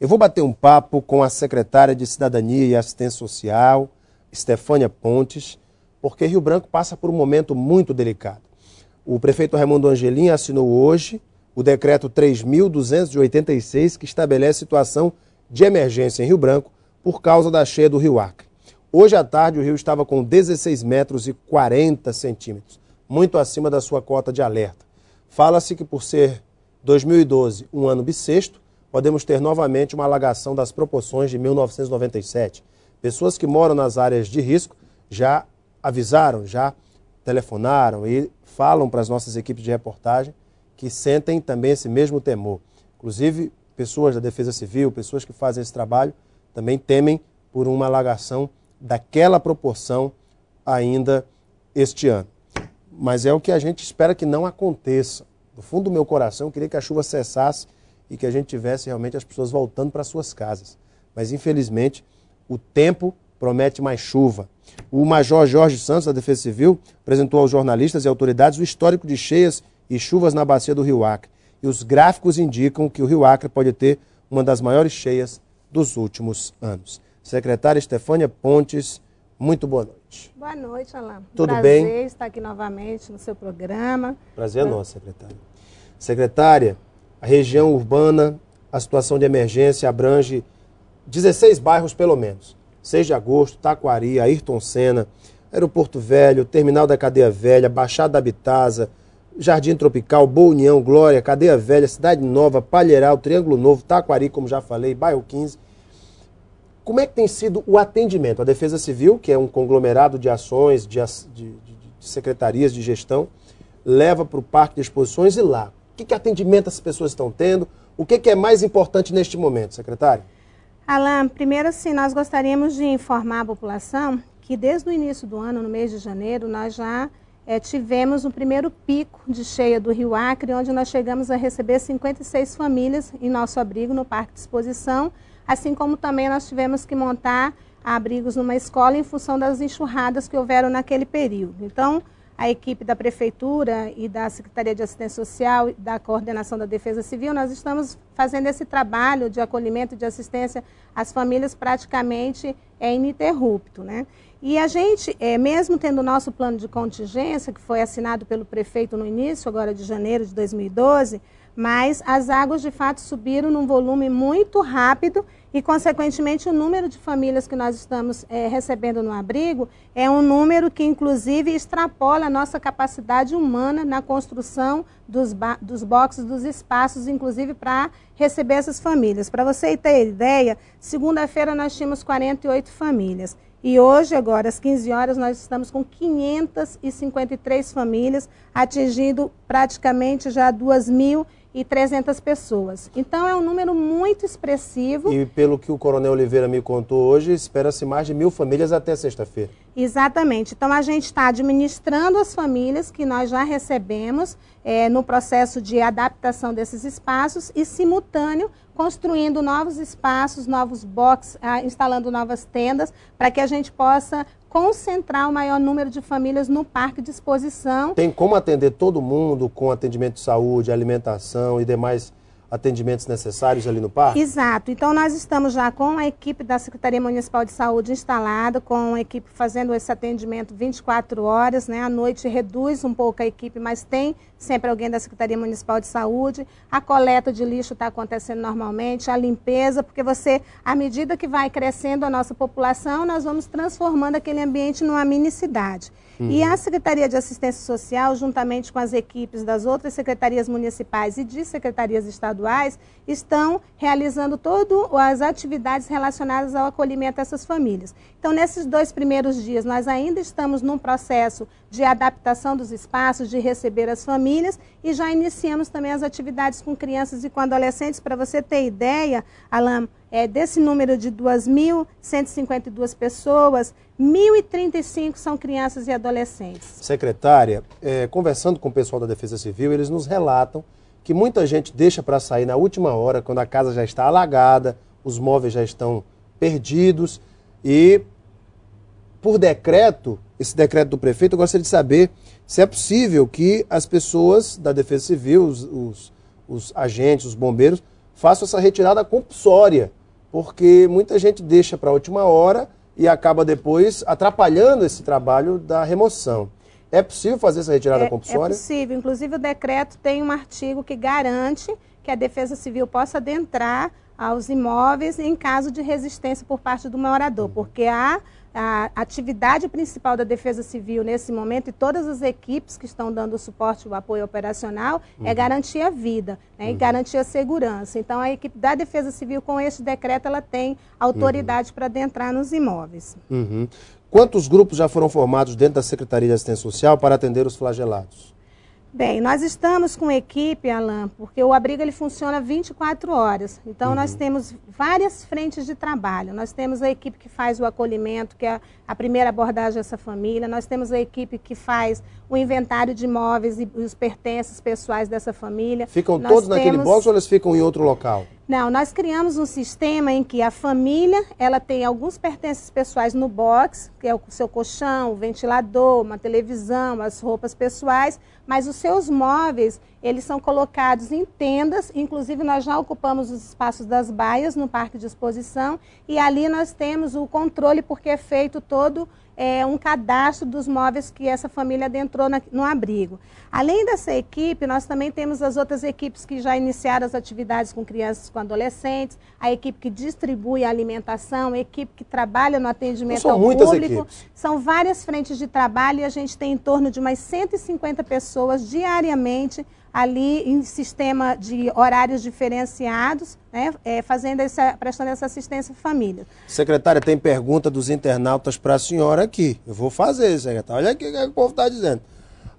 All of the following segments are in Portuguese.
Eu vou bater um papo com a secretária de Cidadania e Assistência Social, Stefânia Pontes, porque Rio Branco passa por um momento muito delicado. O prefeito Raimundo Angelim assinou hoje o decreto 3286 que estabelece situação de emergência em Rio Branco por causa da cheia do Rio Acre. Hoje à tarde o rio estava com 16 metros e 40 centímetros, muito acima da sua cota de alerta. Fala-se que por ser 2012 um ano bissexto, podemos ter novamente uma alagação das proporções de 1997. Pessoas que moram nas áreas de risco já avisaram, já telefonaram e falam para as nossas equipes de reportagem que sentem também esse mesmo temor. Inclusive, pessoas da Defesa Civil, pessoas que fazem esse trabalho, também temem por uma alagação daquela proporção ainda este ano. Mas é o que a gente espera que não aconteça. Do fundo do meu coração, eu queria que a chuva cessasse e que a gente tivesse realmente as pessoas voltando para suas casas. Mas, infelizmente, o tempo promete mais chuva. O Major Jorge Santos, da Defesa Civil, apresentou aos jornalistas e autoridades o histórico de cheias e chuvas na bacia do Rio Acre. E os gráficos indicam que o Rio Acre pode ter uma das maiores cheias dos últimos anos. Secretária Estefânia Pontes, muito boa noite. Boa noite, Alain. Tudo Prazer bem? Prazer estar aqui novamente no seu programa. Prazer é nosso, secretária. Secretária, a região urbana, a situação de emergência abrange 16 bairros pelo menos. 6 de agosto, Taquari, Ayrton Senna, Aeroporto Velho, Terminal da Cadeia Velha, Baixada da Bitasa, Jardim Tropical, Boa União, Glória, Cadeia Velha, Cidade Nova, Palheiral, Triângulo Novo, Taquari, como já falei, Bairro 15. Como é que tem sido o atendimento? A Defesa Civil, que é um conglomerado de ações, de, de, de secretarias de gestão, leva para o Parque de Exposições e lá que, que atendimento as pessoas estão tendo? O que, que é mais importante neste momento, secretário? Alain, primeiro sim, nós gostaríamos de informar a população que desde o início do ano, no mês de janeiro, nós já é, tivemos um primeiro pico de cheia do Rio Acre, onde nós chegamos a receber 56 famílias em nosso abrigo no Parque de Exposição, assim como também nós tivemos que montar abrigos numa escola em função das enxurradas que houveram naquele período. Então, a equipe da Prefeitura e da Secretaria de Assistência Social, da Coordenação da Defesa Civil, nós estamos fazendo esse trabalho de acolhimento, de assistência às famílias praticamente é ininterrupto. Né? E a gente, é, mesmo tendo o nosso plano de contingência, que foi assinado pelo prefeito no início agora de janeiro de 2012, mas as águas de fato subiram num volume muito rápido e, consequentemente, o número de famílias que nós estamos é, recebendo no abrigo é um número que, inclusive, extrapola a nossa capacidade humana na construção dos, dos boxes, dos espaços, inclusive para receber essas famílias. Para você ter ideia, segunda-feira nós tínhamos 48 famílias. E hoje, agora, às 15 horas, nós estamos com 553 famílias, atingindo praticamente já 2.000 e 300 pessoas. Então é um número muito expressivo. E pelo que o Coronel Oliveira me contou hoje, espera-se mais de mil famílias até sexta-feira. Exatamente. Então a gente está administrando as famílias que nós já recebemos é, no processo de adaptação desses espaços e simultâneo construindo novos espaços, novos boxes, ah, instalando novas tendas para que a gente possa concentrar o maior número de famílias no parque de exposição. Tem como atender todo mundo com atendimento de saúde, alimentação e demais atendimentos necessários ali no parque? Exato. Então, nós estamos já com a equipe da Secretaria Municipal de Saúde instalada, com a equipe fazendo esse atendimento 24 horas, né? À noite reduz um pouco a equipe, mas tem sempre alguém da Secretaria Municipal de Saúde. A coleta de lixo está acontecendo normalmente, a limpeza, porque você, à medida que vai crescendo a nossa população, nós vamos transformando aquele ambiente numa mini cidade. Uhum. E a Secretaria de Assistência Social, juntamente com as equipes das outras secretarias municipais e de secretarias estaduais, estão realizando todas as atividades relacionadas ao acolhimento dessas famílias. Então, nesses dois primeiros dias, nós ainda estamos num processo de adaptação dos espaços, de receber as famílias e já iniciamos também as atividades com crianças e com adolescentes. Para você ter ideia, Alain, é, desse número de 2.152 pessoas, 1.035 são crianças e adolescentes. Secretária, é, conversando com o pessoal da Defesa Civil, eles nos relatam que muita gente deixa para sair na última hora, quando a casa já está alagada, os móveis já estão perdidos e, por decreto, esse decreto do prefeito, eu gostaria de saber se é possível que as pessoas da Defesa Civil, os, os, os agentes, os bombeiros, façam essa retirada compulsória porque muita gente deixa para a última hora e acaba depois atrapalhando esse trabalho da remoção. É possível fazer essa retirada é, compulsória? É possível. Inclusive, o decreto tem um artigo que garante que a Defesa Civil possa adentrar aos imóveis em caso de resistência por parte do morador, porque há a atividade principal da Defesa Civil nesse momento e todas as equipes que estão dando suporte, o apoio operacional, é uhum. é garantir a vida né, uhum. e garantir a segurança. Então, a equipe da Defesa Civil, com este decreto, ela tem autoridade uhum. para adentrar nos imóveis. Uhum. Quantos grupos já foram formados dentro da Secretaria de Assistência Social para atender os flagelados? Bem, nós estamos com equipe, Alain, porque o abrigo ele funciona 24 horas. Então, uhum. nós temos várias frentes de trabalho. Nós temos a equipe que faz o acolhimento, que é a primeira abordagem dessa família. Nós temos a equipe que faz o inventário de imóveis e os pertences pessoais dessa família. Ficam nós todos temos... naquele box ou eles ficam em outro local? Não, nós criamos um sistema em que a família ela tem alguns pertences pessoais no box, que é o seu colchão, o ventilador, uma televisão, as roupas pessoais, mas os seus móveis eles são colocados em tendas, inclusive nós já ocupamos os espaços das baias no parque de exposição e ali nós temos o controle porque é feito todo é, um cadastro dos móveis que essa família adentrou na, no abrigo. Além dessa equipe, nós também temos as outras equipes que já iniciaram as atividades com crianças com adolescentes, a equipe que distribui a alimentação, a equipe que trabalha no atendimento são ao público. Equipes. São várias frentes de trabalho e a gente tem em torno de umas 150 pessoas diariamente ali em sistema de horários diferenciados, né, é, fazendo essa, prestando essa assistência à família. Secretária, tem pergunta dos internautas para a senhora aqui. Eu vou fazer, secretária. Olha o que o povo está dizendo.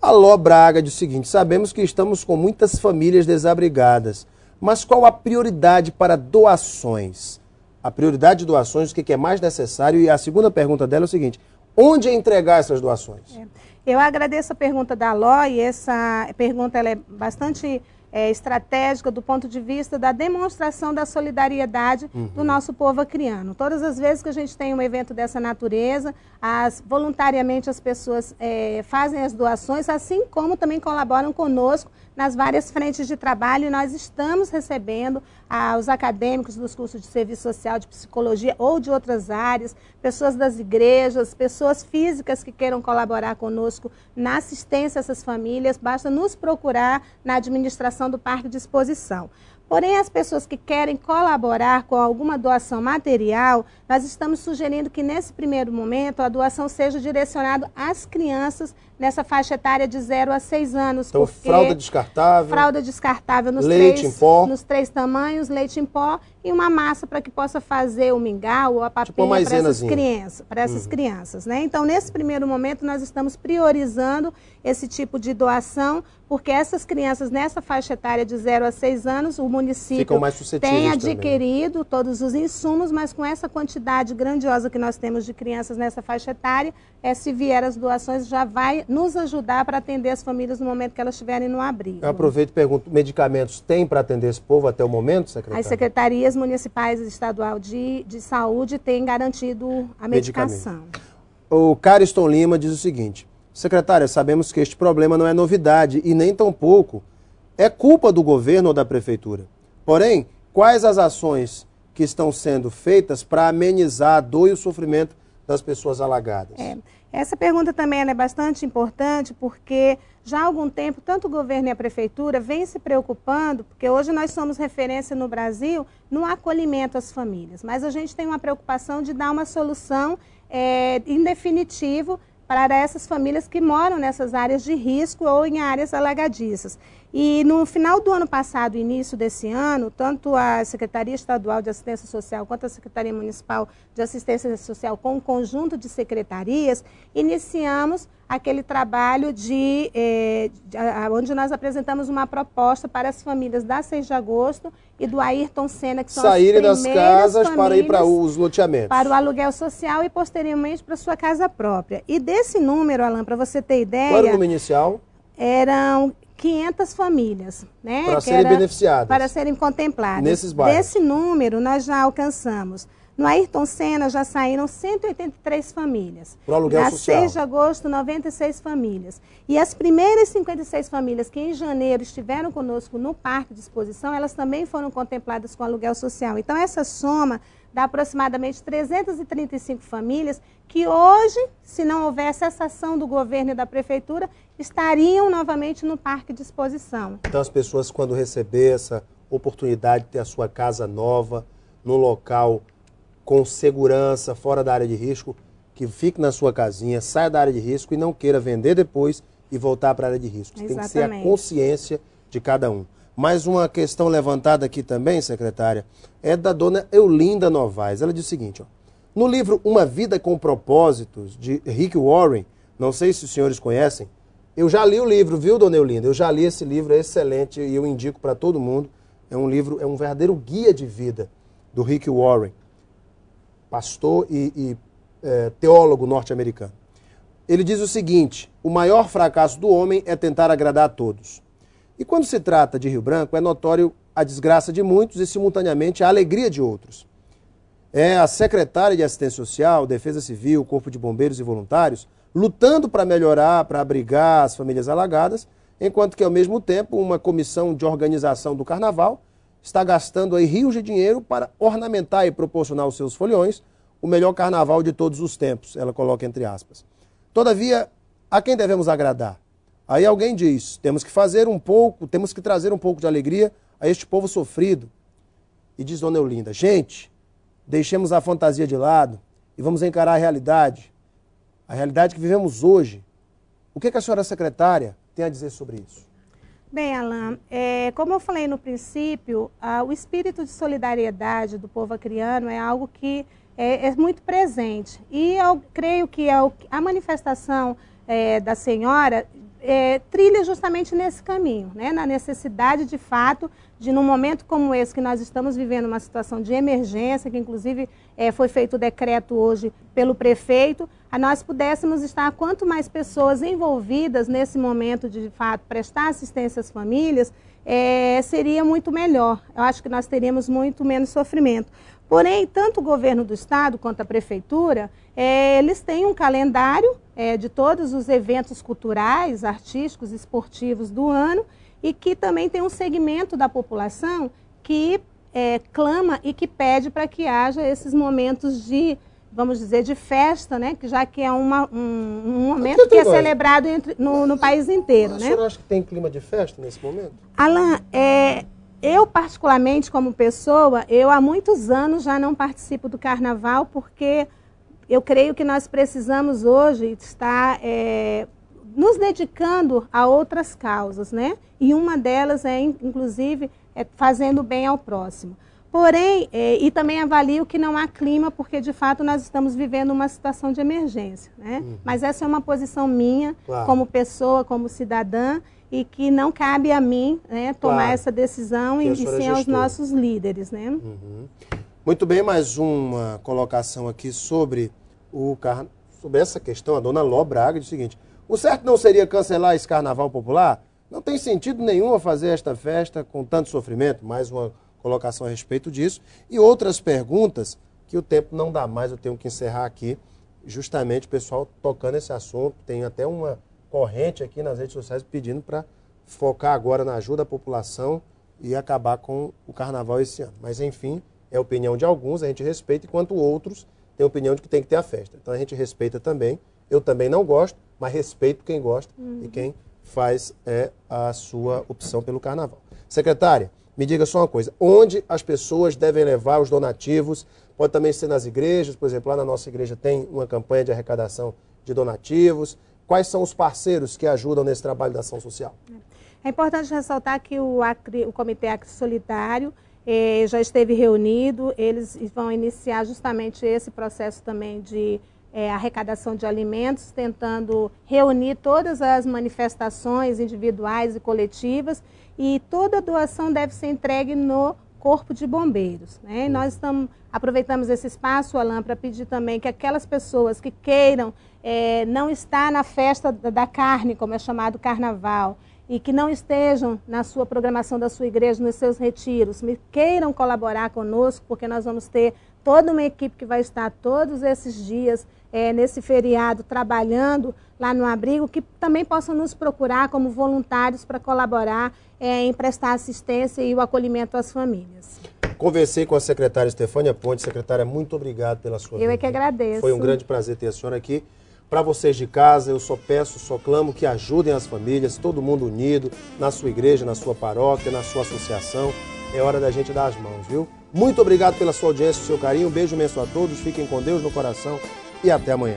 Alô Braga diz o seguinte: sabemos que estamos com muitas famílias desabrigadas, mas qual a prioridade para doações? A prioridade de doações, o que é mais necessário? E a segunda pergunta dela é o seguinte: onde entregar essas doações? É. Eu agradeço a pergunta da Loi, essa pergunta é bastante é, estratégica do ponto de vista da demonstração da solidariedade uhum. do nosso povo acriano. Todas as vezes que a gente tem um evento dessa natureza, as, voluntariamente as pessoas é, fazem as doações, assim como também colaboram conosco nas várias frentes de trabalho e nós estamos recebendo ah, os acadêmicos dos cursos de serviço social, de psicologia ou de outras áreas, pessoas das igrejas, pessoas físicas que queiram colaborar conosco na assistência a essas famílias, basta nos procurar na administração do parque de exposição. Porém, as pessoas que querem colaborar com alguma doação material, nós estamos sugerindo que nesse primeiro momento a doação seja direcionada às crianças nessa faixa etária de 0 a 6 anos. Então, fralda descartável. Fralda descartável nos leite três, em pó. Nos três tamanhos, leite em pó e uma massa para que possa fazer o mingau ou a tipo papinha tipo para essas, crianças, para essas uhum. crianças. Né? Então, nesse primeiro momento, nós estamos priorizando esse tipo de doação, porque essas crianças nessa faixa etária de 0 a 6 anos, o município tem adquirido também. todos os insumos, mas com essa quantidade grandiosa que nós temos de crianças nessa faixa etária, é, se vier as doações, já vai nos ajudar para atender as famílias no momento que elas estiverem no abrigo. Eu aproveito e pergunto, medicamentos tem para atender esse povo até o momento, secretária? As secretarias municipais e estadual de, de saúde têm garantido a medicação. O Cariston Lima diz o seguinte, secretária, sabemos que este problema não é novidade e nem tampouco é culpa do governo ou da prefeitura. Porém, quais as ações que estão sendo feitas para amenizar a dor e o sofrimento das pessoas alagadas? É. Essa pergunta também é bastante importante porque já há algum tempo tanto o governo e a prefeitura vêm se preocupando, porque hoje nós somos referência no Brasil no acolhimento às famílias, mas a gente tem uma preocupação de dar uma solução é, em definitivo para essas famílias que moram nessas áreas de risco ou em áreas alagadiças. E no final do ano passado, início desse ano, tanto a Secretaria Estadual de Assistência Social quanto a Secretaria Municipal de Assistência Social, com um conjunto de secretarias, iniciamos aquele trabalho de, de eh, a, onde nós apresentamos uma proposta para as famílias da 6 de agosto e do Ayrton Senna, que são Saírem das casas para ir para os loteamentos. Para o aluguel social e posteriormente para sua casa própria. E desse número, Alain, para você ter ideia... Qual era o número inicial? Eram 500 famílias, né? Para serem beneficiadas. Para serem contempladas. Nesses bairros. Desse número, nós já alcançamos no Ayrton Senna já saíram 183 famílias. Para aluguel Na social. 6 de agosto, 96 famílias. E as primeiras 56 famílias que em janeiro estiveram conosco no parque de exposição, elas também foram contempladas com aluguel social. Então essa soma dá aproximadamente 335 famílias que hoje, se não houvesse essa ação do governo e da prefeitura, estariam novamente no parque de exposição. Então as pessoas quando receber essa oportunidade de ter a sua casa nova, no local com segurança, fora da área de risco, que fique na sua casinha, saia da área de risco e não queira vender depois e voltar para a área de risco. Exatamente. Tem que ser a consciência de cada um. Mais uma questão levantada aqui também, secretária, é da dona Eulinda Novaes. Ela diz o seguinte: ó, no livro Uma Vida com Propósitos, de Rick Warren, não sei se os senhores conhecem, eu já li o livro, viu, dona Eulinda? Eu já li esse livro, é excelente e eu indico para todo mundo. É um livro, é um verdadeiro guia de vida do Rick Warren pastor e, e é, teólogo norte-americano. Ele diz o seguinte: o maior fracasso do homem é tentar agradar a todos. E quando se trata de Rio Branco, é notório a desgraça de muitos e, simultaneamente, a alegria de outros. É a secretária de assistência social, defesa civil, corpo de bombeiros e voluntários lutando para melhorar, para abrigar as famílias alagadas, enquanto que, ao mesmo tempo, uma comissão de organização do carnaval está gastando aí rios de dinheiro para ornamentar e proporcionar aos seus foliões o melhor carnaval de todos os tempos, ela coloca entre aspas. Todavia, a quem devemos agradar? Aí alguém diz: temos que fazer um pouco, temos que trazer um pouco de alegria a este povo sofrido. E diz Dona Eulinda: gente, deixemos a fantasia de lado e vamos encarar a realidade, a realidade que vivemos hoje. O que, é que a senhora secretária tem a dizer sobre isso? Bem, Alain, é, como eu falei no princípio, a, o espírito de solidariedade do povo acriano é algo que é, é muito presente. E eu creio que a, é a manifestação é, da senhora é, trilha justamente nesse caminho, né, na necessidade de fato de num momento como esse que nós estamos vivendo uma situação de emergência, que inclusive é, foi feito o decreto hoje pelo prefeito, a nós pudéssemos estar quanto mais pessoas envolvidas nesse momento de, de fato prestar assistência às famílias, é, seria muito melhor. Eu acho que nós teríamos muito menos sofrimento. Porém, tanto o governo do estado quanto a prefeitura, é, eles têm um calendário é, de todos os eventos culturais, artísticos, esportivos do ano e que também tem um segmento da população que é, clama e que pede para que haja esses momentos de vamos dizer, de festa, né? Que já que é uma, um, um momento que é celebrado entre, no, no, país inteiro, né? Você acha que tem clima de festa nesse momento? Alain, é, eu particularmente como pessoa, eu há muitos anos já não participo do carnaval porque eu creio que nós precisamos hoje estar é, nos dedicando a outras causas, né? E uma delas é, inclusive, é fazendo bem ao próximo. Porém, é, e também avalio que não há clima, porque de fato nós estamos vivendo uma situação de emergência. Né? Uhum. Mas essa é uma posição minha, claro. como pessoa, como cidadã, e que não cabe a mim né, tomar claro. essa decisão e, e é sim aos nossos líderes. Né? Uhum. Muito bem, mais uma colocação aqui sobre, o, sobre essa questão. A dona Ló Braga diz o seguinte: o certo não seria cancelar esse carnaval popular? Não tem sentido nenhum fazer esta festa com tanto sofrimento, mais uma colocação a respeito disso. E outras perguntas que o tempo não dá mais, eu tenho que encerrar aqui, justamente o pessoal tocando esse assunto. Tem até uma corrente aqui nas redes sociais pedindo para focar agora na ajuda à população e acabar com o carnaval esse ano. Mas enfim, é a opinião de alguns, a gente respeita, enquanto outros têm a opinião de que tem que ter a festa. Então a gente respeita também. Eu também não gosto, mas respeito quem gosta uhum. e quem faz é a sua opção pelo carnaval. Secretária, me diga só uma coisa: onde as pessoas devem levar os donativos? Pode também ser nas igrejas, por exemplo, lá na nossa igreja tem uma campanha de arrecadação de donativos. Quais são os parceiros que ajudam nesse trabalho da ação social? É importante ressaltar que o, Acre, o Comitê Acre Solidário eh, já esteve reunido, eles vão iniciar justamente esse processo também de é, arrecadação de alimentos, tentando reunir todas as manifestações individuais e coletivas e toda doação deve ser entregue no Corpo de Bombeiros. Né? nós estamos, aproveitamos esse espaço, Alain, para pedir também que aquelas pessoas que queiram é, não estar na festa da carne, como é chamado carnaval, e que não estejam na sua programação da sua igreja, nos seus retiros, me queiram colaborar conosco, porque nós vamos ter toda uma equipe que vai estar todos esses dias é, nesse feriado trabalhando lá no abrigo, que também possam nos procurar como voluntários para colaborar é, em prestar assistência e o acolhimento às famílias. Conversei com a secretária Estefânia Ponte. Secretária, muito obrigado pela sua Eu vida. é que agradeço. Foi um grande prazer ter a senhora aqui. Para vocês de casa, eu só peço, só clamo que ajudem as famílias, todo mundo unido, na sua igreja, na sua paróquia, na sua associação. É hora da gente dar as mãos, viu? Muito obrigado pela sua audiência, seu carinho. Um beijo imenso a todos. Fiquem com Deus no coração e até amanhã.